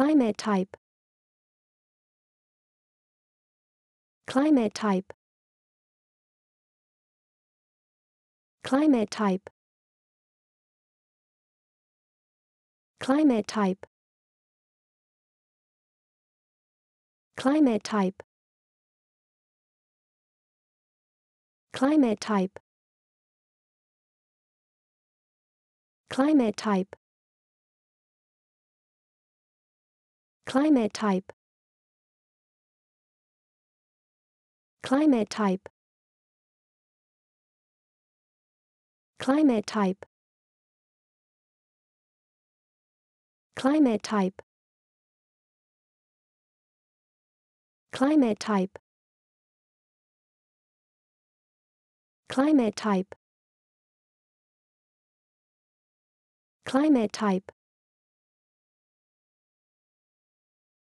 Climate type. Climate type. Climate type. Climate type. Climate type. Climate type. Climate type. Climate type. Climate type. Climate type. Climate type. Climate type. Climate type. Climate type.